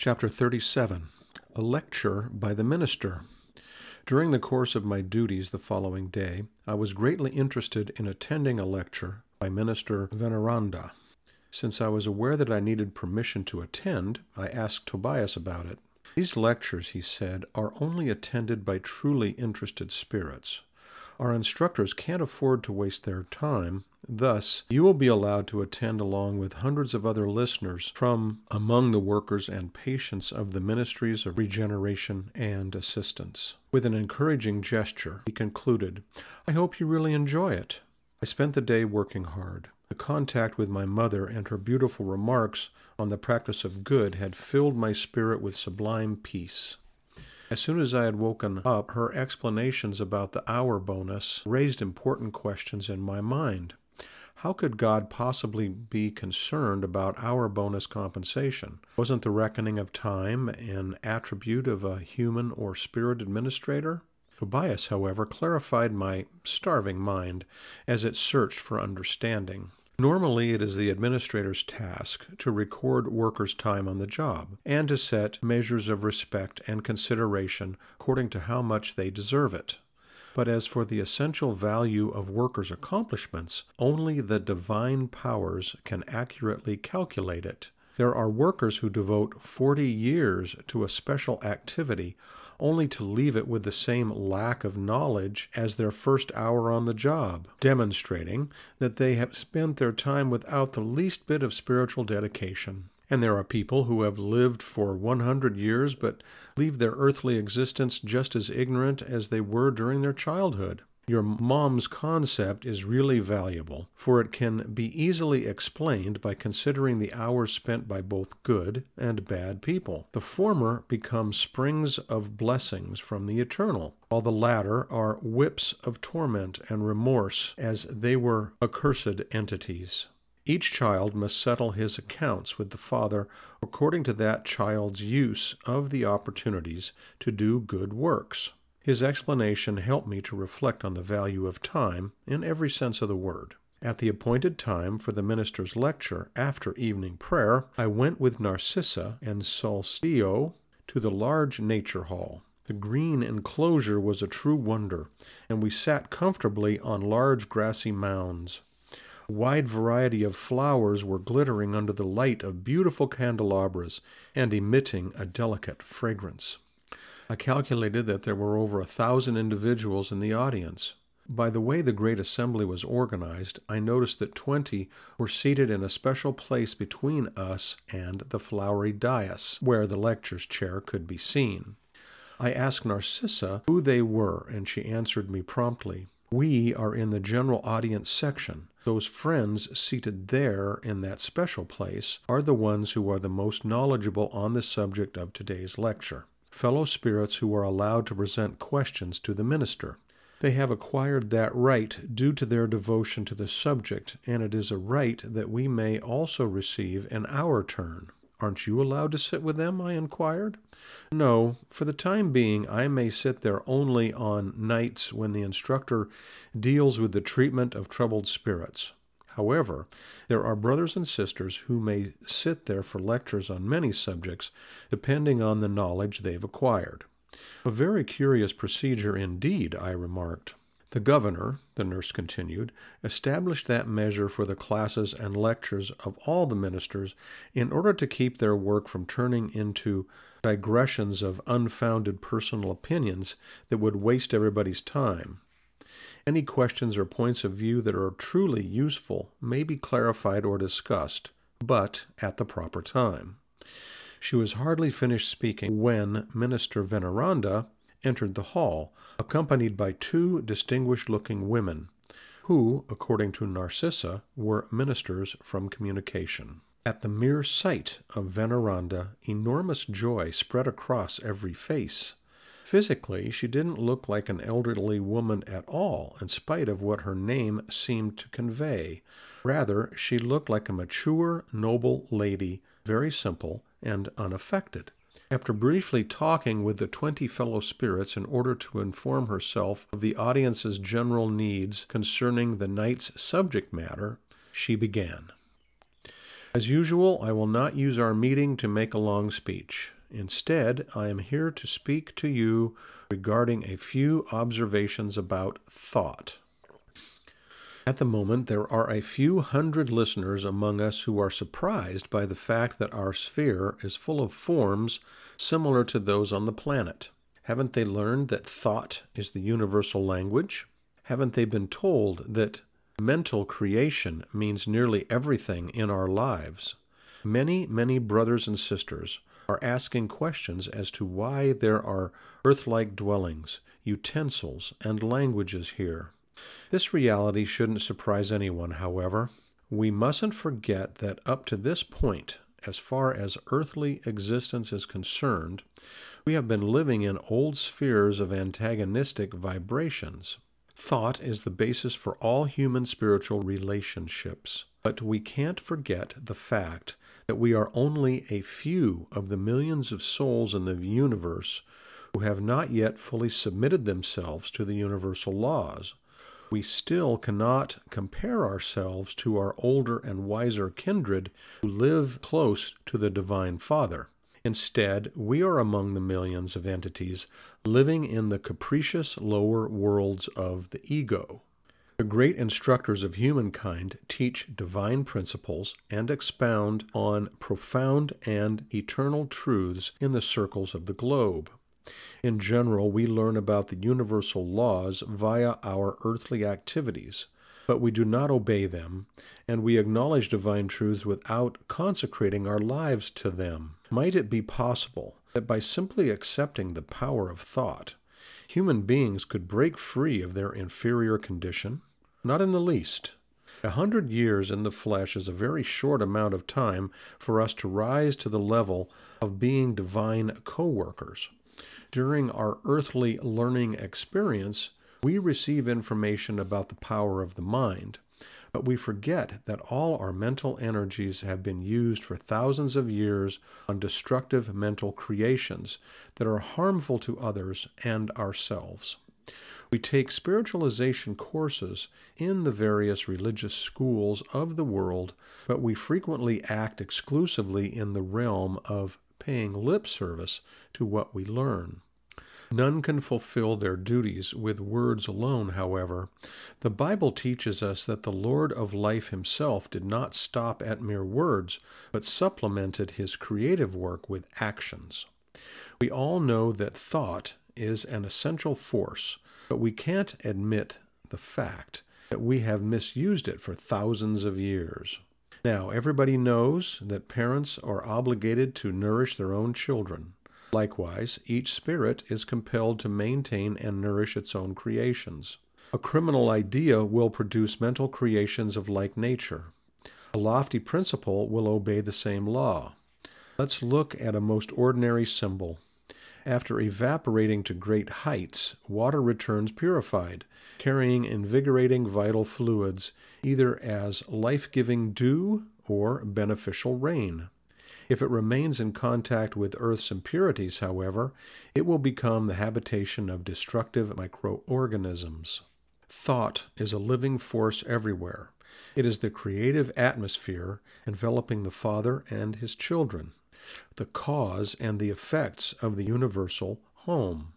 Chapter 37 A Lecture by the Minister. During the course of my duties the following day, I was greatly interested in attending a lecture by Minister Veneranda. Since I was aware that I needed permission to attend, I asked Tobias about it. These lectures, he said, are only attended by truly interested spirits. Our instructors can't afford to waste their time. Thus, you will be allowed to attend along with hundreds of other listeners from among the workers and patients of the ministries of regeneration and assistance. With an encouraging gesture, he concluded, I hope you really enjoy it. I spent the day working hard. The contact with my mother and her beautiful remarks on the practice of good had filled my spirit with sublime peace. As soon as I had woken up, her explanations about the hour bonus raised important questions in my mind. How could God possibly be concerned about our bonus compensation? Wasn't the reckoning of time an attribute of a human or spirit administrator? Tobias, however, clarified my starving mind as it searched for understanding. Normally, it is the administrator's task to record workers' time on the job and to set measures of respect and consideration according to how much they deserve it. But as for the essential value of workers' accomplishments, only the divine powers can accurately calculate it. There are workers who devote 40 years to a special activity only to leave it with the same lack of knowledge as their first hour on the job, demonstrating that they have spent their time without the least bit of spiritual dedication. And there are people who have lived for 100 years but leave their earthly existence just as ignorant as they were during their childhood. Your mom's concept is really valuable, for it can be easily explained by considering the hours spent by both good and bad people. The former become springs of blessings from the eternal, while the latter are whips of torment and remorse, as they were accursed entities. Each child must settle his accounts with the father according to that child's use of the opportunities to do good works. His explanation helped me to reflect on the value of time in every sense of the word. At the appointed time for the minister's lecture after evening prayer, I went with Narcissa and Solstio to the large nature hall. The green enclosure was a true wonder, and we sat comfortably on large grassy mounds. A wide variety of flowers were glittering under the light of beautiful candelabras and emitting a delicate fragrance. I calculated that there were over a thousand individuals in the audience. By the way the great assembly was organized, I noticed that 20 were seated in a special place between us and the flowery dais, where the lecturer's chair could be seen. I asked Narcissa who they were, and she answered me promptly. We are in the general audience section. Those friends seated there in that special place are the ones who are the most knowledgeable on the subject of today's lecture fellow spirits who are allowed to present questions to the minister. They have acquired that right due to their devotion to the subject, and it is a right that we may also receive in our turn. Aren't you allowed to sit with them? I inquired. No, for the time being, I may sit there only on nights when the instructor deals with the treatment of troubled spirits. However, there are brothers and sisters who may sit there for lectures on many subjects, depending on the knowledge they've acquired. A very curious procedure indeed, I remarked. The governor, the nurse continued, established that measure for the classes and lectures of all the ministers in order to keep their work from turning into digressions of unfounded personal opinions that would waste everybody's time any questions or points of view that are truly useful may be clarified or discussed, but at the proper time. She was hardly finished speaking when Minister Veneranda entered the hall, accompanied by two distinguished looking women, who, according to Narcissa, were ministers from communication. At the mere sight of Veneranda, enormous joy spread across every face. Physically, she didn't look like an elderly woman at all, in spite of what her name seemed to convey. Rather, she looked like a mature, noble lady, very simple and unaffected. After briefly talking with the twenty fellow spirits in order to inform herself of the audience's general needs concerning the night's subject matter, she began. As usual, I will not use our meeting to make a long speech. Instead, I am here to speak to you regarding a few observations about thought. At the moment, there are a few hundred listeners among us who are surprised by the fact that our sphere is full of forms similar to those on the planet. Haven't they learned that thought is the universal language? Haven't they been told that Mental creation means nearly everything in our lives. Many, many brothers and sisters are asking questions as to why there are earth like dwellings, utensils, and languages here. This reality shouldn't surprise anyone, however. We mustn't forget that up to this point, as far as earthly existence is concerned, we have been living in old spheres of antagonistic vibrations. Thought is the basis for all human spiritual relationships, but we can't forget the fact that we are only a few of the millions of souls in the universe who have not yet fully submitted themselves to the universal laws. We still cannot compare ourselves to our older and wiser kindred who live close to the Divine Father. Instead, we are among the millions of entities living in the capricious lower worlds of the ego. The great instructors of humankind teach divine principles and expound on profound and eternal truths in the circles of the globe. In general, we learn about the universal laws via our earthly activities, but we do not obey them, and we acknowledge divine truths without consecrating our lives to them. Might it be possible that by simply accepting the power of thought, human beings could break free of their inferior condition? Not in the least. A hundred years in the flesh is a very short amount of time for us to rise to the level of being divine co workers. During our earthly learning experience, we receive information about the power of the mind, but we forget that all our mental energies have been used for thousands of years on destructive mental creations that are harmful to others and ourselves. We take spiritualization courses in the various religious schools of the world, but we frequently act exclusively in the realm of paying lip service to what we learn. None can fulfill their duties with words alone, however. The Bible teaches us that the Lord of life himself did not stop at mere words, but supplemented his creative work with actions. We all know that thought is an essential force, but we can't admit the fact that we have misused it for thousands of years. Now, everybody knows that parents are obligated to nourish their own children. Likewise, each spirit is compelled to maintain and nourish its own creations. A criminal idea will produce mental creations of like nature. A lofty principle will obey the same law. Let's look at a most ordinary symbol. After evaporating to great heights, water returns purified, carrying invigorating vital fluids, either as life giving dew or beneficial rain. If it remains in contact with Earth's impurities, however, it will become the habitation of destructive microorganisms. Thought is a living force everywhere. It is the creative atmosphere enveloping the Father and His children, the cause and the effects of the universal home.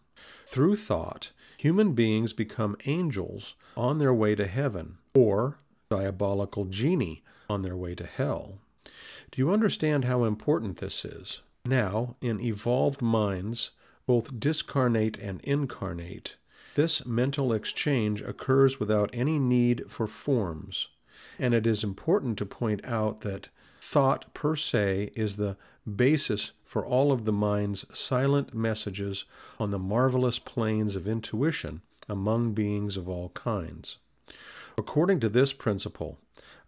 Through thought, human beings become angels on their way to heaven, or diabolical genii on their way to hell. Do you understand how important this is? Now, in evolved minds, both discarnate and incarnate, this mental exchange occurs without any need for forms. And it is important to point out that thought per se is the basis for all of the mind's silent messages on the marvelous planes of intuition among beings of all kinds. According to this principle,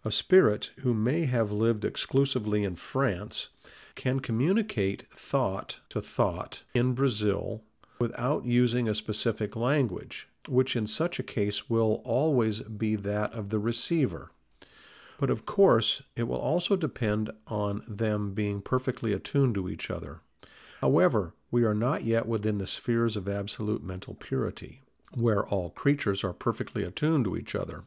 a spirit who may have lived exclusively in France can communicate thought to thought in Brazil without using a specific language, which in such a case will always be that of the receiver. But of course, it will also depend on them being perfectly attuned to each other. However, we are not yet within the spheres of absolute mental purity, where all creatures are perfectly attuned to each other.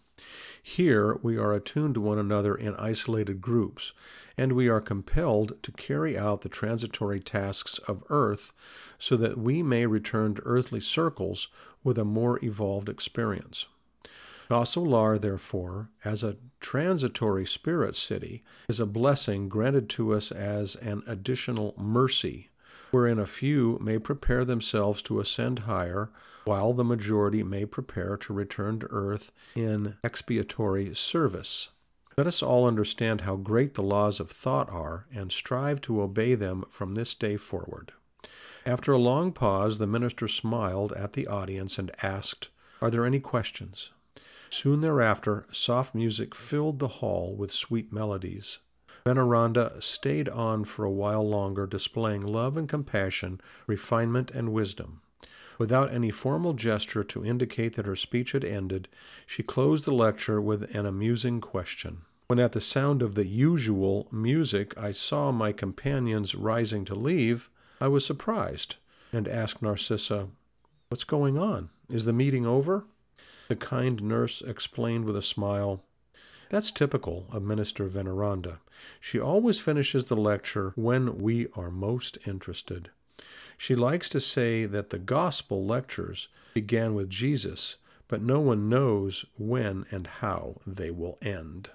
Here we are attuned to one another in isolated groups, and we are compelled to carry out the transitory tasks of earth so that we may return to earthly circles with a more evolved experience. Dasilar, therefore, as a transitory spirit city, is a blessing granted to us as an additional mercy, wherein a few may prepare themselves to ascend higher while the majority may prepare to return to earth in expiatory service. Let us all understand how great the laws of thought are and strive to obey them from this day forward. After a long pause, the minister smiled at the audience and asked, Are there any questions? Soon thereafter, soft music filled the hall with sweet melodies. Veneranda stayed on for a while longer, displaying love and compassion, refinement and wisdom. Without any formal gesture to indicate that her speech had ended, she closed the lecture with an amusing question. When at the sound of the usual music I saw my companions rising to leave, I was surprised and asked Narcissa, What's going on? Is the meeting over? The kind nurse explained with a smile, That's typical of Minister Veneranda. She always finishes the lecture when we are most interested. She likes to say that the gospel lectures began with Jesus, but no one knows when and how they will end.